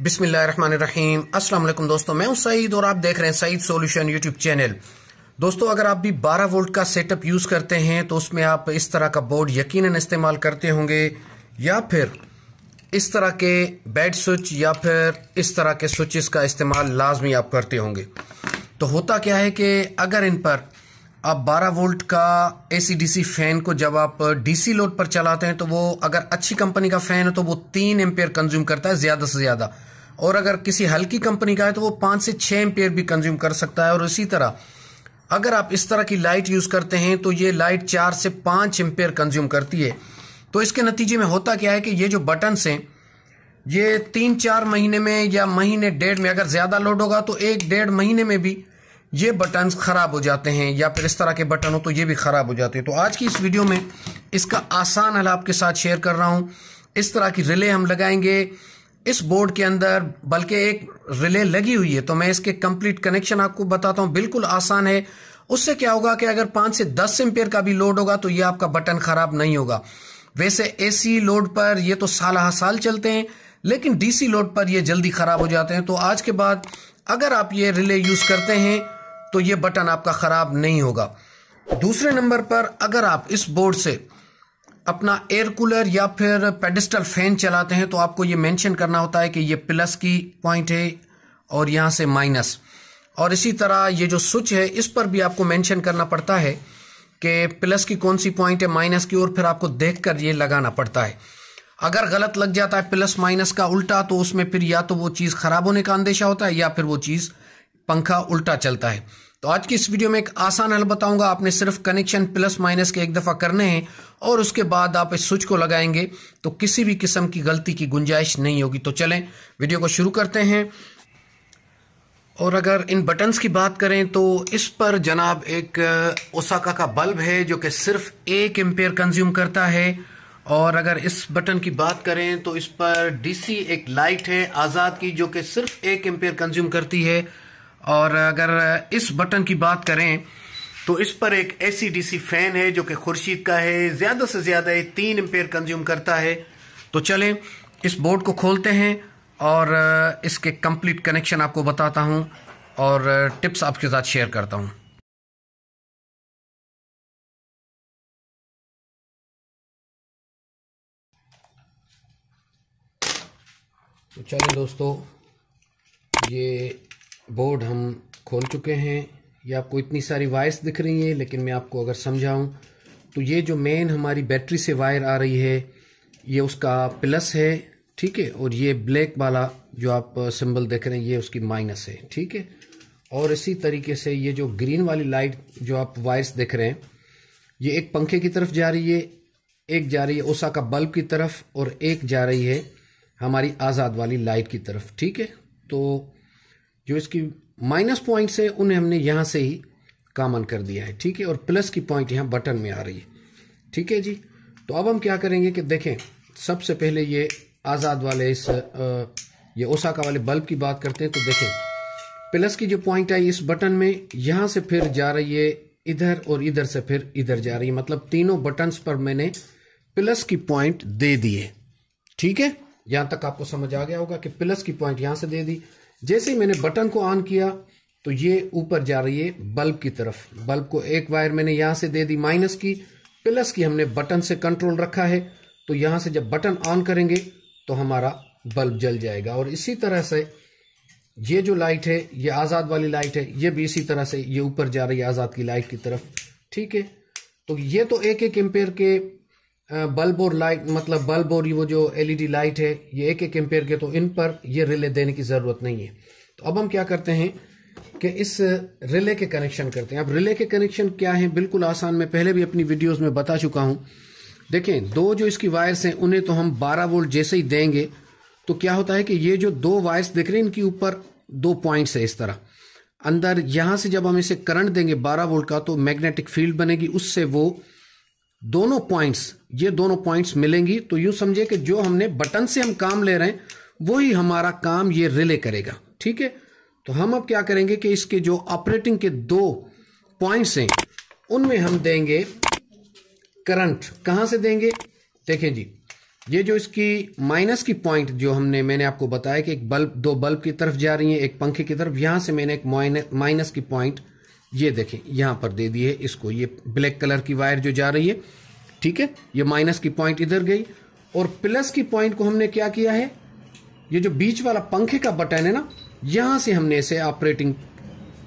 बिसमीम असल दोस्तों मैं हूँ सईद और आप देख रहे हैं सईद सॉल्यूशन यूट्यूब चैनल दोस्तों अगर आप भी 12 वोल्ट का सेटअप यूज़ करते हैं तो उसमें आप इस तरह का बोर्ड यकीनन इस्तेमाल करते होंगे या फिर इस तरह के बेड स्विच या फिर इस तरह के स्विचेस का इस्तेमाल लाजमी आप करते होंगे तो होता क्या है कि अगर इन पर अब 12 वोल्ट का ए फैन को जब आप डीसी लोड पर चलाते हैं तो वो अगर अच्छी कंपनी का फैन है तो वो तीन एम्पेयर कंज्यूम करता है ज़्यादा से ज़्यादा और अगर किसी हल्की कंपनी का है तो वो पाँच से छः एम्पेयर भी कंज्यूम कर सकता है और इसी तरह अगर आप इस तरह की लाइट यूज़ करते हैं तो ये लाइट चार से पाँच एम्पेयर कंज्यूम करती है तो इसके नतीजे में होता क्या है कि ये जो बटन हैं ये तीन चार महीने में या महीने डेढ़ में अगर ज़्यादा लोड होगा तो एक डेढ़ महीने में भी ये बटन ख़राब हो जाते हैं या फिर इस तरह के बटन हो तो ये भी ख़राब हो जाते हैं तो आज की इस वीडियो में इसका आसान हल आपके साथ शेयर कर रहा हूँ इस तरह की रिले हम लगाएंगे इस बोर्ड के अंदर बल्कि एक रिले लगी हुई है तो मैं इसके कंप्लीट कनेक्शन आपको बताता हूँ बिल्कुल आसान है उससे क्या होगा कि अगर पाँच से दस एम्पेयर का भी लोड होगा तो ये आपका बटन ख़राब नहीं होगा वैसे एसी लोड पर ये तो साल साल चलते हैं लेकिन डीसी लोड पर ये जल्दी ख़राब हो जाते हैं तो आज के बाद अगर आप ये रिले यूज़ करते हैं तो ये बटन आपका ख़राब नहीं होगा दूसरे नंबर पर अगर आप इस बोर्ड से अपना एयर कूलर या फिर पेडिस्टल फैन चलाते हैं तो आपको ये मेंशन करना होता है कि ये प्लस की पॉइंट है और यहाँ से माइनस और इसी तरह ये जो स्विच है इस पर भी आपको मेंशन करना पड़ता है कि प्लस की कौन सी पॉइंट है माइनस की और फिर आपको देख कर ये लगाना पड़ता है अगर गलत लग जाता है प्लस माइनस का उल्टा तो उसमें फिर या तो वो चीज़ ख़राब होने का अंदेशा होता है या फिर वो चीज़ पंखा उल्टा चलता है तो आज की इस वीडियो में एक आसान हल बताऊंगा आपने सिर्फ कनेक्शन प्लस माइनस के एक दफ़ा करने हैं और उसके बाद आप इस स्विच को लगाएंगे तो किसी भी किस्म की गलती की गुंजाइश नहीं होगी तो चलें वीडियो को शुरू करते हैं और अगर इन बटन्स की बात करें तो इस पर जनाब एक ओसाका का बल्ब है जो कि सिर्फ एक एम्पेयर कंज्यूम करता है और अगर इस बटन की बात करें तो इस पर डीसी एक लाइट है आज़ाद की जो कि सिर्फ एक एम्पेयर कंज्यूम करती है और अगर इस बटन की बात करें तो इस पर एक एसी डीसी फैन है जो कि खुर्शीद का है ज़्यादा से ज़्यादा ये तीन एम्पेयर कंज्यूम करता है तो चलें इस बोर्ड को खोलते हैं और इसके कंप्लीट कनेक्शन आपको बताता हूं और टिप्स आपके साथ शेयर करता हूं तो चलें दोस्तों ये बोर्ड हम खोल चुके हैं ये आपको इतनी सारी वायर्स दिख रही हैं लेकिन मैं आपको अगर समझाऊं तो ये जो मेन हमारी बैटरी से वायर आ रही है ये उसका प्लस है ठीक है और ये ब्लैक वाला जो आप सिंबल uh, देख रहे हैं ये उसकी माइनस है ठीक है और इसी तरीके से ये जो ग्रीन वाली लाइट जो आप वायर्स देख रहे हैं ये एक पंखे की तरफ जा रही है एक जा रही है ओसा का बल्ब की तरफ और एक जा रही है हमारी आज़ाद वाली लाइट की तरफ ठीक है तो जो इसकी माइनस पॉइंट्स है उन्हें हमने यहाँ से ही कामन कर दिया है ठीक है और प्लस की पॉइंट यहाँ बटन में आ रही है ठीक है जी तो अब हम क्या करेंगे कि देखें सबसे पहले ये आज़ाद वाले इस आ, ये ओसाका वाले बल्ब की बात करते हैं तो देखें प्लस की जो पॉइंट आई इस बटन में यहाँ से फिर जा रही है इधर और इधर से फिर इधर जा रही है मतलब तीनों बटन पर मैंने प्लस की पॉइंट दे दिए ठीक है यहां तक आपको समझ आ गया होगा कि प्लस की पॉइंट यहां से दे दी जैसे ही मैंने बटन को ऑन किया तो ये ऊपर जा रही है बल्ब की तरफ बल्ब को एक वायर मैंने यहां से दे दी माइनस की प्लस की हमने बटन से कंट्रोल रखा है तो यहां से जब बटन ऑन करेंगे तो हमारा बल्ब जल जाएगा और इसी तरह से ये जो लाइट है ये आज़ाद वाली लाइट है ये भी इसी तरह से ये ऊपर जा रही है आज़ाद की लाइट की तरफ ठीक है तो ये तो एक एक एम्पेयर के बल्ब और लाइट मतलब बल्ब और वो जो एलईडी लाइट है ये एक एक एम्पेयर के तो इन पर ये रिले देने की ज़रूरत नहीं है तो अब हम क्या करते हैं कि इस रिले के कनेक्शन करते हैं अब रिले के कनेक्शन क्या है बिल्कुल आसान मैं पहले भी अपनी वीडियोस में बता चुका हूं देखें दो जो इसकी वायर्स हैं उन्हें तो हम 12 वोल्ट जैसे ही देंगे तो क्या होता है कि ये जो दो वायर्स दिख रहे हैं इनके ऊपर दो पॉइंट्स है इस तरह अंदर यहां से जब हम इसे करंट देंगे 12 वोल्ट का तो मैग्नेटिक फील्ड बनेगी उससे वो दोनों पॉइंट्स ये दोनों पॉइंट्स मिलेंगी तो यू समझे कि जो हमने बटन से हम काम ले रहे हैं वही हमारा काम ये रिले करेगा ठीक है तो हम अब क्या करेंगे कि इसके जो ऑपरेटिंग के दो पॉइंट्स हैं उनमें हम देंगे करंट कहां से देंगे देखें जी ये जो इसकी माइनस की पॉइंट जो हमने मैंने आपको बताया कि एक बल्ब दो बल्ब की तरफ जा रही है एक पंखे की तरफ यहां से मैंने एक माइनस की पॉइंट ये देखें यहां पर दे दी है इसको ये ब्लैक कलर की वायर जो जा रही है ठीक है ये माइनस की पॉइंट इधर गई और प्लस की पॉइंट को हमने क्या किया है ये जो बीच वाला पंखे का बटन है ना यहां से हमने इसे ऑपरेटिंग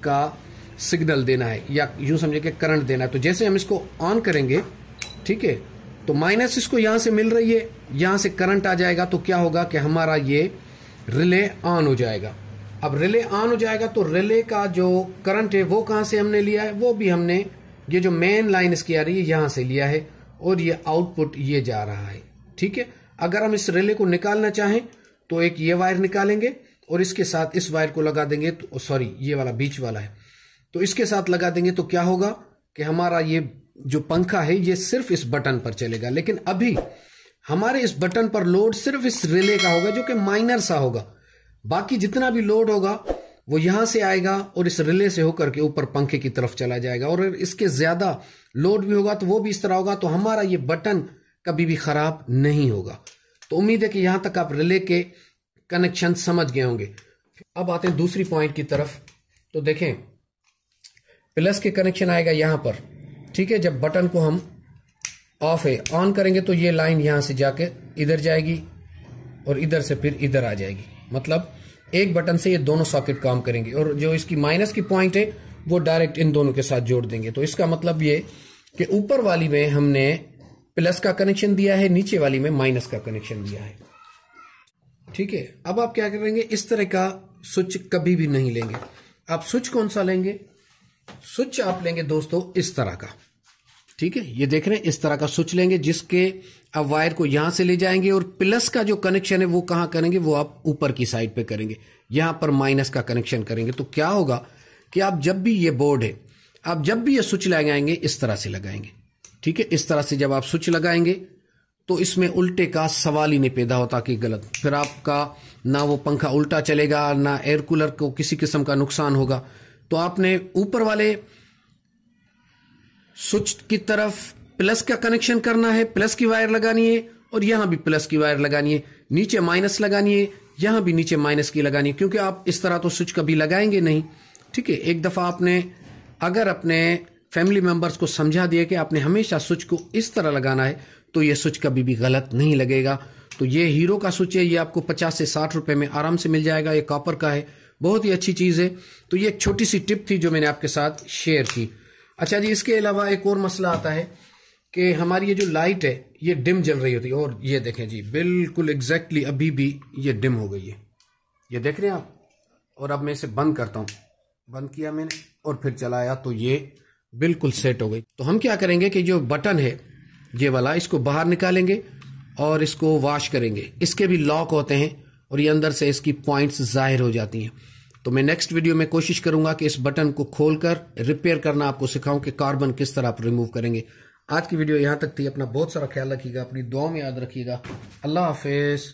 का सिग्नल देना है या यूं समझे कि करंट देना है तो जैसे हम इसको ऑन करेंगे ठीक है तो माइनस इसको यहां से मिल रही है यहां से करंट आ जाएगा तो क्या होगा कि हमारा ये रिले ऑन हो जाएगा अब रिले ऑन हो जाएगा तो रिले का जो करंट है वो कहां से हमने लिया है वो भी हमने ये जो मेन लाइन इसकी आ रही है यहां से लिया है और ये आउटपुट ये जा रहा है ठीक है अगर हम इस रिले को निकालना चाहें तो एक ये वायर निकालेंगे और इसके साथ इस वायर को लगा देंगे तो सॉरी ये वाला बीच वाला है तो इसके साथ लगा देंगे तो क्या होगा कि हमारा ये जो पंखा है ये सिर्फ इस बटन पर चलेगा लेकिन अभी हमारे इस बटन पर लोड सिर्फ इस रिले का होगा जो कि माइनर सा होगा बाकी जितना भी लोड होगा वो यहां से आएगा और इस रिले से होकर के ऊपर पंखे की तरफ चला जाएगा और इसके ज्यादा लोड भी होगा तो वो भी इस तरह होगा तो हमारा ये बटन कभी भी खराब नहीं होगा तो उम्मीद है कि यहां तक आप रिले के कनेक्शन समझ गए होंगे अब आते हैं दूसरी पॉइंट की तरफ तो देखें प्लस के कनेक्शन आएगा यहां पर ठीक है जब बटन को हम ऑफ है ऑन करेंगे तो ये लाइन यहां से जाके इधर जाएगी और इधर से फिर इधर आ जाएगी मतलब एक बटन से ये दोनों सॉकेट काम करेंगे और जो इसकी माइनस की पॉइंट है वो डायरेक्ट इन दोनों के साथ जोड़ देंगे तो इसका मतलब ये कि ऊपर वाली में हमने प्लस का कनेक्शन दिया है नीचे वाली में माइनस का कनेक्शन दिया है ठीक है अब आप क्या करेंगे इस तरह का स्विच कभी भी नहीं लेंगे आप स्विच कौन सा लेंगे स्विच आप लेंगे दोस्तों इस तरह का ठीक है ये देख रहे हैं इस तरह का स्विच लेंगे जिसके अब वायर को यहां से ले जाएंगे और प्लस का जो कनेक्शन है वो कहां करेंगे वो आप ऊपर की साइड पे करेंगे यहां पर माइनस का कनेक्शन करेंगे तो क्या होगा कि आप जब भी ये बोर्ड है आप जब भी ये स्विच लगाएंगे इस तरह से लगाएंगे ठीक है इस तरह से जब आप स्विच लगाएंगे तो इसमें उल्टे का सवाल ही नहीं पैदा होता कि गलत फिर आपका ना वो पंखा उल्टा चलेगा ना एयर कूलर को किसी किस्म का नुकसान होगा तो आपने ऊपर वाले स्विच की तरफ प्लस का कनेक्शन करना है प्लस की वायर लगानी है और यहाँ भी प्लस की वायर लगानी है नीचे माइनस लगानी है यहां भी नीचे माइनस की लगानी है क्योंकि आप इस तरह तो स्विच कभी लगाएंगे नहीं ठीक है एक दफ़ा आपने अगर अपने फैमिली मेम्बर्स को समझा दिया कि आपने हमेशा स्विच को इस तरह लगाना है तो ये स्विच कभी भी गलत नहीं लगेगा तो ये हीरो का स्विच है ये आपको पचास से साठ रुपये में आराम से मिल जाएगा ये कॉपर का है बहुत ही अच्छी चीज़ है तो ये एक छोटी सी टिप थी जो मैंने आपके साथ शेयर की अच्छा जी इसके अलावा एक और मसला आता है कि हमारी ये जो लाइट है ये डिम जल रही होती है और ये देखें जी बिल्कुल एग्जैक्टली अभी भी ये डिम हो गई है ये देख रहे हैं आप और अब मैं इसे बंद करता हूँ बंद किया मैंने और फिर चलाया तो ये बिल्कुल सेट हो गई तो हम क्या करेंगे कि जो बटन है ये वाला इसको बाहर निकालेंगे और इसको वॉश करेंगे इसके भी लॉक होते हैं और ये अंदर से इसकी पॉइंट्स जाहिर हो जाती हैं तो मैं नेक्स्ट वीडियो में कोशिश करूंगा कि इस बटन को खोलकर रिपेयर करना आपको सिखाऊं कि कार्बन किस तरह आप रिमूव करेंगे आज की वीडियो यहां तक थी अपना बहुत सारा ख्याल रखिएगा अपनी दुआ में याद रखिएगा अल्लाह हाफिज